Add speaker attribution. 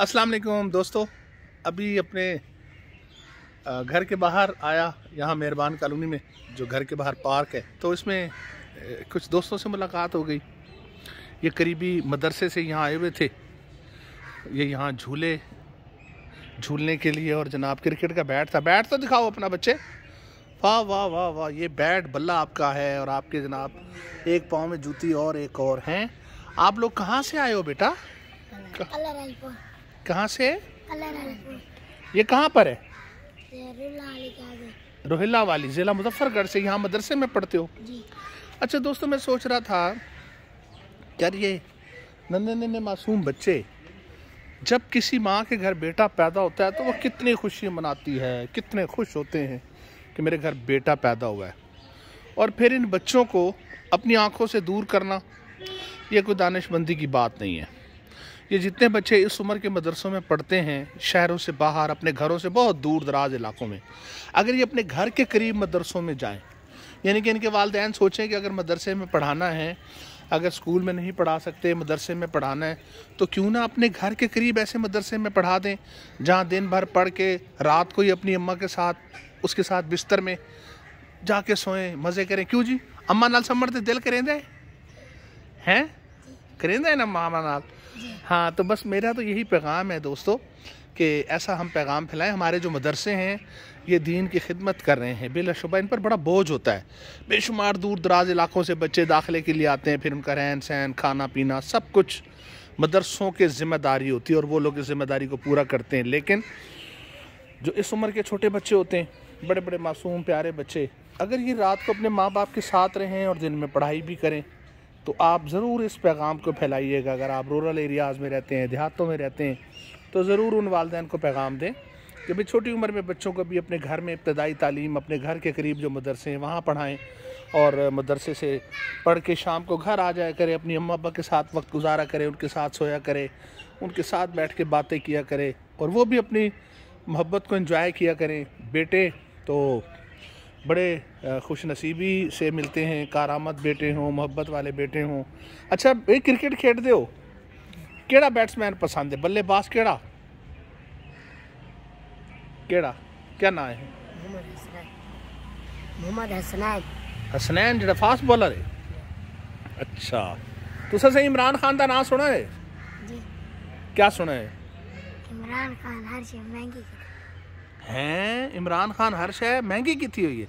Speaker 1: अस्सलाम वालेकुम दोस्तों अभी अपने घर के बाहर आया यहाँ मेहरबान कॉलोनी में जो घर के बाहर पार्क है तो इसमें कुछ दोस्तों से मुलाकात हो गई ये करीबी मदरसे से यहाँ आए हुए थे ये यहाँ झूले झूलने के लिए और जनाब क्रिकेट का बैट था बैट तो दिखाओ अपना बच्चे वाह वाह वाह वाह ये बैट बल्ला आपका है और आपके जनाब एक पाँव में जूती और एक और हैं आप लोग कहाँ से आए हो बेटा कहाँ से ये कहाँ पर है रोहिला वाली जिला मुजफ्फरगढ़ से यहाँ मदरसे में पढ़ते हो जी। अच्छा दोस्तों मैं सोच रहा था यार ये नन्हे नन्हे मासूम बच्चे जब किसी माँ के घर बेटा पैदा होता है तो वो कितनी खुशी मनाती है कितने खुश होते हैं कि मेरे घर बेटा पैदा हुआ है और फिर इन बच्चों को अपनी आंखों से दूर करना ये कोई दानिशमंदी की बात नहीं है ये जितने बच्चे इस उम्र के मदरसों में पढ़ते हैं शहरों से बाहर अपने घरों से बहुत दूर दराज इलाकों में अगर ये अपने घर के करीब मदरसों में जाएं यानी कि इनके वालदेन सोचें कि अगर मदरसे में पढ़ाना है अगर स्कूल में नहीं पढ़ा सकते मदरसे में पढ़ाना है तो क्यों ना अपने घर के करीब ऐसे मदरसे में पढ़ा दें जहाँ दिन भर पढ़ के रात को ही अपनी अम्मा के साथ उसके साथ बिस्तर में जाके सोएं मज़े करें क्यों जी अम्मा नाल समर्थ दिल करें दें हैं करेंदा है ना मामा नाल हाँ तो बस मेरा तो यही पैगाम है दोस्तों कि ऐसा हम पैगाम फैलाएं हमारे जो मदरसे हैं ये दीन की खिदमत कर रहे हैं बिलाशुबा इन पर बड़ा बोझ होता है बेशुमार दूर दराज इलाकों से बच्चे दाखिले के लिए आते हैं फिर उनका रहन सहन खाना पीना सब कुछ मदरसों के ज़िम्मेदारी होती है और वो लोग इस ज़िम्मेदारी को पूरा करते हैं लेकिन जो इस उम्र के छोटे बच्चे होते हैं बड़े बड़े मासूम प्यारे बच्चे अगर ये रात को अपने माँ बाप के साथ रहें और दिन में पढ़ाई भी करें तो आप ज़रूर इस पैगाम को फैलाइएगा अगर आप रूरल एरियाज़ में रहते हैं देहातों में रहते हैं तो ज़रूर उन वालदेन को पैगाम दें कि भाई छोटी उम्र में बच्चों को भी अपने घर में इब्तदाई तालीम अपने घर के करीब जो मदरसे हैं वहाँ पढ़ाएँ और मदरसे से पढ़ के शाम को घर आ जाया करें अपनी अम्मा अबा के साथ वक्त गुजारा करें उनके साथ सोया करें उनके साथ बैठ के बातें किया करें और वो भी अपनी मोहब्बत को इन्जॉय किया करें बेटे तो बड़े खुश नसीबी से मिलते हैं कार आमद बेटे हों मोहब्बत वाले बेटे हों अच्छा ये क्रिकेट खेड हो केड़ा बैट्समैन पसंद है बल्लेबाज के क्या नाम है हसनैन जो फास्ट बॉलर है अच्छा तुम असें इमरान खान का नाम सुना है क्या सुना है इमरान खान हर महंगी है इमरान खान हर शह महंगी की हुई है